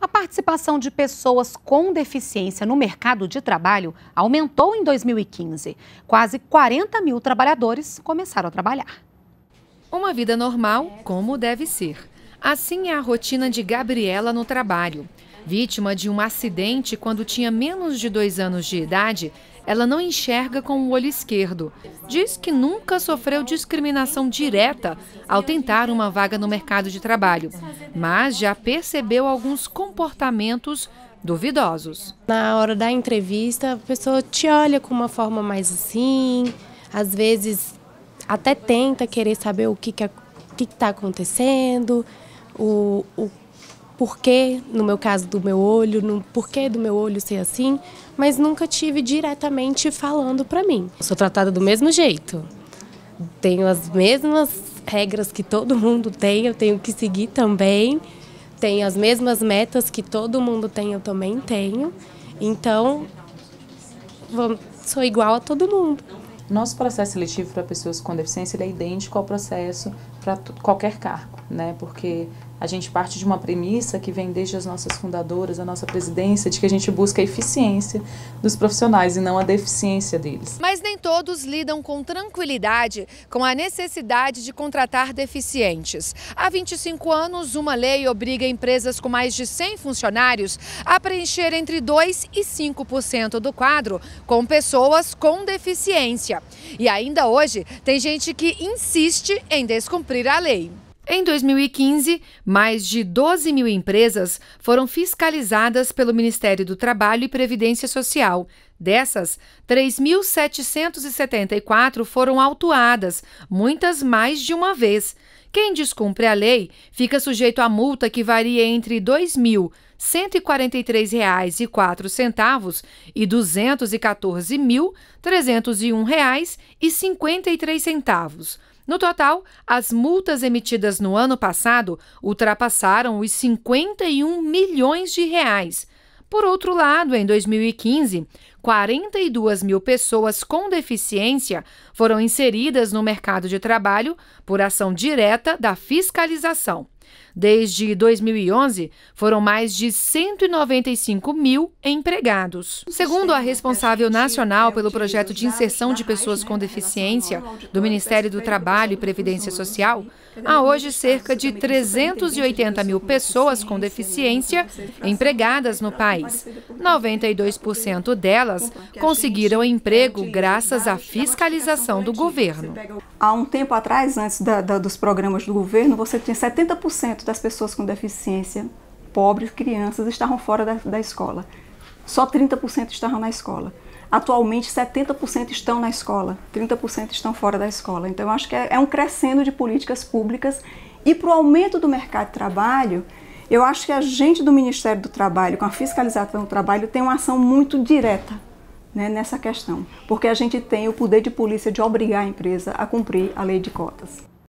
A participação de pessoas com deficiência no mercado de trabalho aumentou em 2015. Quase 40 mil trabalhadores começaram a trabalhar. Uma vida normal, como deve ser. Assim é a rotina de Gabriela no trabalho. Vítima de um acidente quando tinha menos de dois anos de idade, ela não enxerga com o olho esquerdo. Diz que nunca sofreu discriminação direta ao tentar uma vaga no mercado de trabalho, mas já percebeu alguns comportamentos duvidosos. Na hora da entrevista, a pessoa te olha com uma forma mais assim, às vezes até tenta querer saber o que está acontecendo, o, o porquê, no meu caso, do meu olho, no porquê do meu olho ser assim, mas nunca tive diretamente falando para mim. sou tratada do mesmo jeito. Tenho as mesmas regras que todo mundo tem, eu tenho que seguir também. Tenho as mesmas metas que todo mundo tem, eu também tenho. Então, sou igual a todo mundo. Nosso processo seletivo para pessoas com deficiência é idêntico ao processo para qualquer cargo, né? Porque a gente parte de uma premissa que vem desde as nossas fundadoras, a nossa presidência, de que a gente busca a eficiência dos profissionais e não a deficiência deles. Mas nem todos lidam com tranquilidade com a necessidade de contratar deficientes. Há 25 anos, uma lei obriga empresas com mais de 100 funcionários a preencher entre 2 e 5% do quadro com pessoas com deficiência. E ainda hoje, tem gente que insiste em descumprir a lei. Em 2015, mais de 12 mil empresas foram fiscalizadas pelo Ministério do Trabalho e Previdência Social. Dessas, 3.774 foram autuadas, muitas mais de uma vez. Quem descumpre a lei fica sujeito a multa que varia entre 2 mil 143,04 e R$ 214.301,53. No total, as multas emitidas no ano passado ultrapassaram os 51 milhões de reais. Por outro lado, em 2015, 42 mil pessoas com deficiência foram inseridas no mercado de trabalho por ação direta da fiscalização. Desde 2011, foram mais de 195 mil empregados. Segundo a né, responsável nacional é pelo projeto de inserção de pessoas com deficiência do Ministério do Trabalho e Previdência Social, há hoje cerca de 380 mil pessoas com deficiência empregadas no país. 92% delas conseguiram emprego graças à fiscalização do governo. Há um tempo atrás, antes da, da, dos programas do governo, você tinha 70% 20% das pessoas com deficiência, pobres, crianças, estavam fora da, da escola. Só 30% estavam na escola. Atualmente, 70% estão na escola, 30% estão fora da escola. Então, eu acho que é, é um crescendo de políticas públicas. E para o aumento do mercado de trabalho, eu acho que a gente do Ministério do Trabalho, com a fiscalização do trabalho, tem uma ação muito direta né, nessa questão, porque a gente tem o poder de polícia de obrigar a empresa a cumprir a lei de cotas.